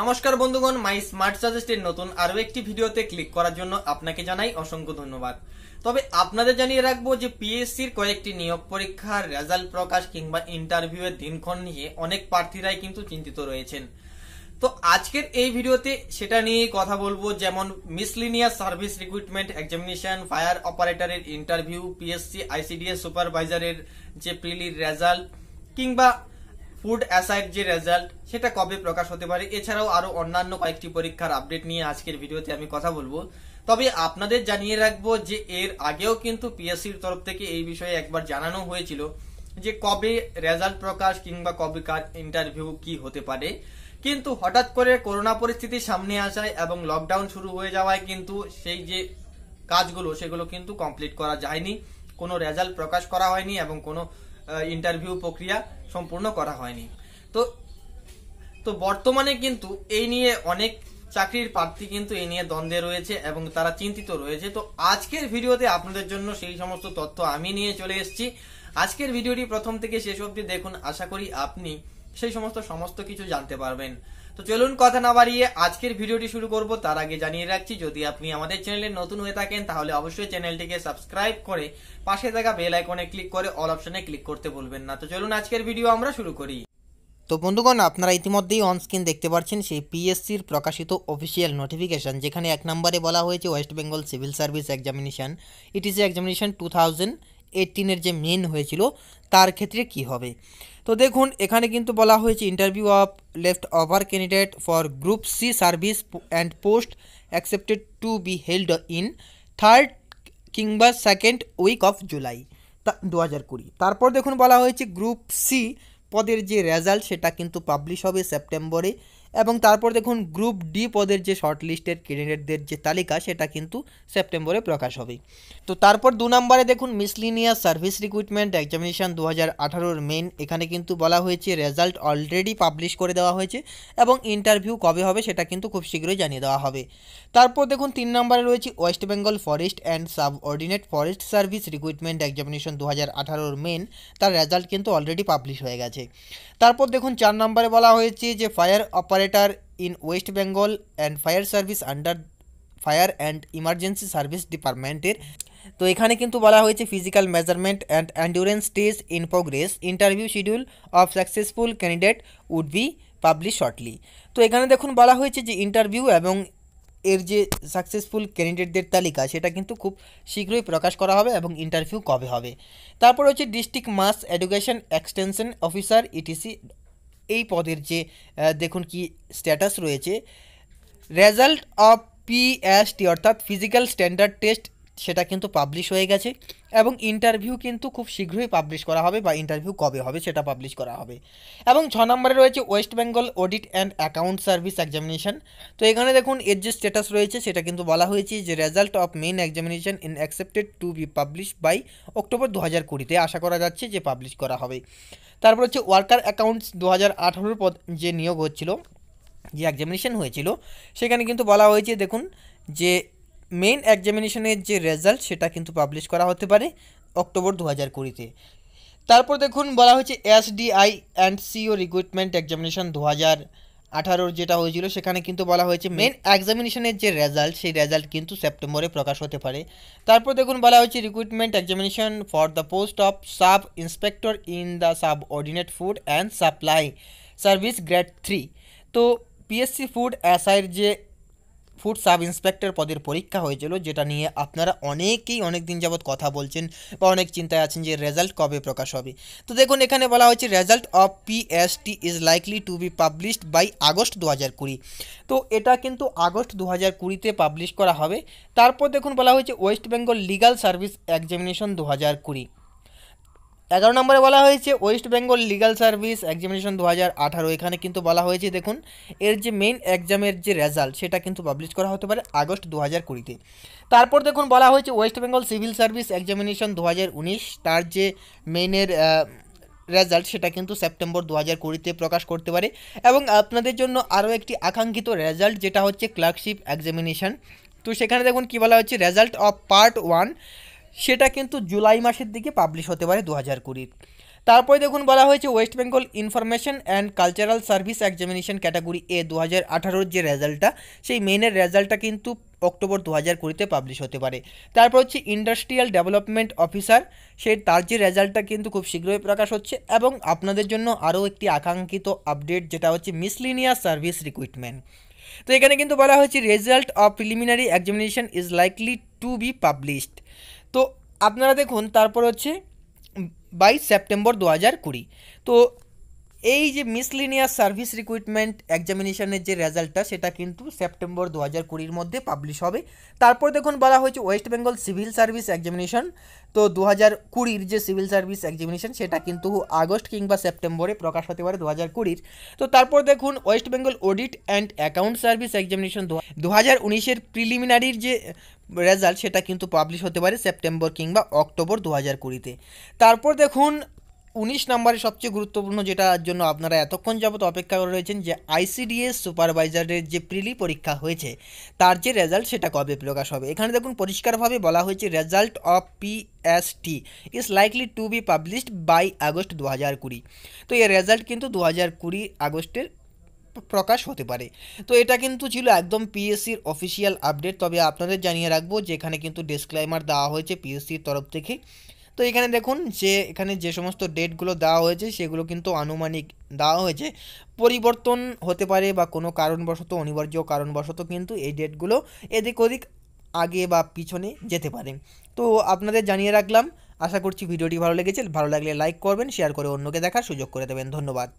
নমস্কার বন্ধুগণ মাই স্মার্ট সাজেস্টের নতুন আরও একটি ভিডিওতে ক্লিক করার জন্য আপনাকে জানাই অসংখ্য ধন্যবাদ তবে আপনাদের জানিয়ে রাখবো যে পিএসসির কয়েকটি নিয়োগ পরীক্ষার রেজাল্ট প্রকাশ কিংবা ইন্টারভিউয়ের দিনক্ষণ নিয়ে অনেক প্রার্থীরাই কিন্তু চিন্তিত রয়েছেন তো আজকের এই ভিডিওতে সেটা নিয়ে কথা বলবো যেমন miscellaneous service recruitment examination fire অপারেটরের ইন্টারভিউ পিএসসি আইসিডিএস সুপারভাইজারের যে প্রিলির রেজাল্ট কিংবা ফুড অ্যাসাইড যে রেজাল্ট সেটা কবে প্রকাশ হতে পারে এছাড়াও আরো অন্যান্য কয়েকটি পরীক্ষার আপডেট নিয়ে আজকের ভিডিওতে আমি কথা বলবো তবে আপনাদের জানিয়ে রাখবো যে এর আগেও কিন্তু পিএসসির তরফ থেকে এই বিষয়ে একবার জানানো হয়েছিল যে কবে রেজাল্ট প্রকাশ কিংবা কবে কার ইন্টারভিউ কি হতে পারে কিন্তু হঠাৎ করে করোনা পরিস্থিতি সামনে আসায় এবং লকডাউন শুরু হয়ে যাওয়ায় কিন্তু সেই যে কাজগুলো সেগুলো কিন্তু কমপ্লিট করা যায়নি কোনো রেজাল্ট প্রকাশ করা হয়নি এবং কোনো ইন্টারভিউ প্রক্রিয়া সম্পূর্ণ করা হয়নি তো তো বর্তমানে কিন্তু এই নিয়ে অনেক চাকরির প্রার্থী কিন্তু এই নিয়ে দ্বন্দ্বে রয়েছে এবং তারা চিন্তিত রয়েছে তো আজকের ভিডিওতে আপনাদের জন্য সেই সমস্ত তথ্য আমি নিয়ে চলে এসেছি আজকের ভিডিওটি প্রথম থেকে শেষ অব্দি দেখুন আশা করি আপনি সেই সমস্ত সমস্ত কিছু জানতে পারবেন তো চলুন কথা না বাড়িয়ে আজকের ভিডিওটি শুরু করব তার আগে জানিয়ে রাখছি যদি আপনি আমাদের চ্যানেলে নতুন হয়ে থাকেন তাহলে অবশ্যই চ্যানেলটিকে সাবস্ক্রাইব করে পাশে থাকা বেল আইকনে ক্লিক করে অল অপশনে ক্লিক করতে ভুলবেন না তো চলুন আজকের ভিডিও আমরা শুরু করি তো বন্ধুগণ আপনারা ইতিমধ্যেই অনস্ক্রিন দেখতে পাচ্ছেন সেই পিএসসির প্রকাশিত অফিসিয়াল নোটিফিকেশান যেখানে এক নম্বরে বলা হয়েছে West Bengal civil service examination it is examination two thousand এইটিনের যে মেন হয়েছিল তার ক্ষেত্রে কি হবে তো দেখুন এখানে কিন্তু বলা হয়েছে interview of left over candidate for group C service and post accepted to be held in third কিংবা সেকেন্ড উইক অফ জুলাই দু হাজার কুড়ি তারপর দেখুন বলা হয়েছে গ্রুপ সি পদের যে রেজাল্ট সেটা কিন্তু পাবলিশ হবে সেপ্টেম্বরে এবং তারপর দেখুন গ্রুপ ডি পদের যে শর্ট লিস্টের ক্যান্ডিডেটদের যে তালিকা সেটা কিন্তু সেপ্টেম্বরে প্রকাশ হবে তো তারপর দু নম্বরে দেখুন মিসলিনিয়াস সার্ভিস রিক্রুটমেন্ট এক্সামিনেশান দু হাজার আঠারোর মেন এখানে কিন্তু বলা হয়েছে রেজাল্ট অলরেডি পাবলিশ করে দেওয়া হয়েছে এবং ইন্টারভিউ কবে হবে সেটা কিন্তু খুব শীঘ্রই জানিয়ে দেওয়া হবে তারপর দেখুন তিন নম্বরে রয়েছে West Bengal forest and subordinate forest service recruitment examination দু হাজার আঠারোর মেন তার রেজাল্ট কিন্তু অলরেডি পাবলিশ হয়ে গেছে তারপর দেখুন চার নম্বরে বলা হয়েছে যে fire operate operator in West Bengal and fire service under fire and emergency service ডিপার্টমেন্টের তো এখানে কিন্তু বলা হয়েছে physical measurement and endurance test in progress interview schedule of successful candidate would be publish shortly তো এখানে দেখুন বলা হয়েছে যে ইন্টারভিউ এবং এর যে সাকসেসফুল ক্যান্ডিডেটদের তালিকা সেটা কিন্তু খুব শীঘ্রই প্রকাশ করা হবে এবং ইন্টারভিউ কবে হবে তারপর হচ্ছে district mass education extension officer ETC এই পদের যে দেখুন কি স্ট্যাটাস রয়েছে রেজাল্ট অফ পিএসটি অর্থাৎ ফিজিক্যাল স্ট্যান্ডার্ড টেস্ট সেটা কিন্তু পাবলিশ হয়ে গেছে এবং ইন্টারভিউ কিন্তু খুব শীঘ্রই পাবলিশ করা হবে বা ইন্টারভিউ কবে হবে সেটা পাবলিশ করা হবে এবং ছ নম্বরে রয়েছে West Bengal audit and account service examination তো এখানে দেখুন এর যে স্ট্যাটাস রয়েছে সেটা কিন্তু বলা হয়েছে যে result of main examination in accepted to be publish by October দু হাজার কুড়িতে আশা করা যাচ্ছে যে পাবলিশ করা হবে তারপর হচ্ছে ওয়ার্কার অ্যাকাউন্টস দু হাজার আঠারোর পদ যে নিয়োগ হচ্ছিল যে এক্সামিনেশন হয়েছিল সেখানে কিন্তু বলা হয়েছে দেখুন যে মেন এক্সামিনেশনের যে রেজাল্ট সেটা কিন্তু পাবলিশ করা হতে পারে অক্টোবর দু হাজার কুড়িতে তারপর দেখুন বলা হয়েছে SDI and CO recruitment examination দু হাজার আঠারোর যেটা হয়েছিল সেখানে কিন্তু বলা হয়েছে মেন এক্সামিনেশনের যে রেজাল্ট সেই রেজাল্ট কিন্তু সেপ্টেম্বরে প্রকাশ হতে পারে তারপর দেখুন বলা হয়েছে recruitment examination for the post of sub inspector in the subordinate food and supply service grade three তো পিএসসি ফুড এসআইয়ের যে ফুড সাব ইন্সপেক্টর পদের পরীক্ষা হয়েছিল যেটা নিয়ে আপনারা অনেকেই অনেক দিন যাবৎ কথা বলছেন বা অনেক চিন্তায় আছেন যে রেজাল্ট কবে প্রকাশ হবে তো দেখুন এখানে বলা হয়েছে result of PST is likely to be published by August দু হাজার কুড়ি তো এটা কিন্তু আগস্ট দু হাজার কুড়িতে পাবলিশ করা হবে তারপর দেখুন বলা হয়েছে West Bengal legal service examination দু হাজার কুড়ি এগারো নম্বরে বলা হয়েছে West Bengal legal service examination দু হাজার আঠারো এখানে কিন্তু বলা হয়েছে দেখুন এর যে মেন এক্সামের যে রেজাল্ট সেটা কিন্তু পাবলিশ করা হতে পারে আগস্ট দু হাজার কুড়িতে তারপর দেখুন বলা হয়েছে West Bengal civil service examination দু হাজার উনিশ তার যে মেনের রেজাল্ট সেটা কিন্তু সেপ্টেম্বর দু হাজার কুড়িতে প্রকাশ করতে পারে এবং আপনাদের জন্য আরও একটি আকাঙ্ক্ষিত রেজাল্ট যেটা হচ্ছে ক্লার্কশিপ এক্সামিনেশন তো সেখানে দেখুন কী বলা হচ্ছে রেজাল্ট অফ পার্ট ওয়ান সেটা কিন্তু জুলাই মাসের দিকে পাবলিশ হতে পারে দু হাজার কুড়ির তারপরে দেখুন বলা হয়েছে West Bengal information and cultural service examination category A দু হাজার আঠারোর যে রেজাল্টটা সেই মেনের রেজাল্টটা কিন্তু অক্টোবর দু হাজার কুড়িতে পাবলিশ হতে পারে তারপর হচ্ছে ইন্ডাস্ট্রিয়াল ডেভেলপমেন্ট অফিসার সেই তার যে রেজাল্টটা কিন্তু খুব শীঘ্রই প্রকাশ হচ্ছে এবং আপনাদের জন্য আরও একটি আকাঙ্ক্ষিত আপডেট যেটা হচ্ছে মিসলিনিয়াস সার্ভিস রিক্রুইটমেন্ট তো এখানে কিন্তু বলা হয়েছে result of preliminary examination is likely to be published তো আপনারা দেখুন তারপর হচ্ছে বাইশ সেপ্টেম্বর দু হাজার কুড়ি তো এই যে মিসলিনিয়াস সার্ভিস রিক্রুটমেন্ট এক্সামিনেশনের যে রেজাল্টটা সেটা কিন্তু সেপ্টেম্বর দু হাজার কুড়ির মধ্যে পাবলিশ হবে তারপর দেখুন বলা হয়েছে West Bengal civil service examination তো দু হাজার কুড়ির যে সিভিল সার্ভিস এক্সামিনেশন সেটা কিন্তু আগস্ট কিংবা সেপ্টেম্বরে প্রকাশ হতে পারে দু হাজার কুড়ির তো তারপর দেখুন West Bengal audit and account service examination দু হাজার উনিশের প্রিলিমিনারির যে রেজাল্ট সেটা কিন্তু পাবলিশ হতে পারে সেপ্টেম্বর কিংবা অক্টোবর দু হাজার কুড়িতে তারপর দেখুন উনিশ নম্বরে সবচেয়ে গুরুত্বপূর্ণ যেটার জন্য আপনারা এতক্ষণ যাবত অপেক্ষা করে রয়েছেন যে আইসিডিএস সুপারভাইজারের যে প্রিলি পরীক্ষা হয়েছে তার যে রেজাল্ট সেটা কবে প্রকাশ হবে এখানে দেখুন পরিষ্কারভাবে বলা হয়েছে result of P S T is likely to be published by August দু হাজার কুড়ি তো এর রেজাল্ট কিন্তু দু হাজার কুড়ি আগস্টের প্রকাশ হতে পারে তো এটা কিন্তু ছিল একদম পিএসসির অফিসিয়াল আপডেট তবে আপনাদের জানিয়ে রাখবো যে এখানে কিন্তু ডিসক্লাইমার দেওয়া হয়েছে পিএসসির তরফ থেকে তো এখানে দেখুন যে এখানে যে সমস্ত ডেটগুলো দেওয়া হয়েছে সেগুলো কিন্তু আনুমানিক দেওয়া হয়েছে পরিবর্তন হতে পারে বা কোনো কারণবশত অনিবার্য কারণবশত কিন্তু এই ডেটগুলো এদিক ওদিক আগে বা পিছনে যেতে পারে তো আপনাদের জানিয়ে রাখলাম আশা করছি ভিডিওটি ভালো লেগেছে ভালো লাগলে লাইক করবেন শেয়ার করে অন্যকে দেখার সুযোগ করে দেবেন ধন্যবাদ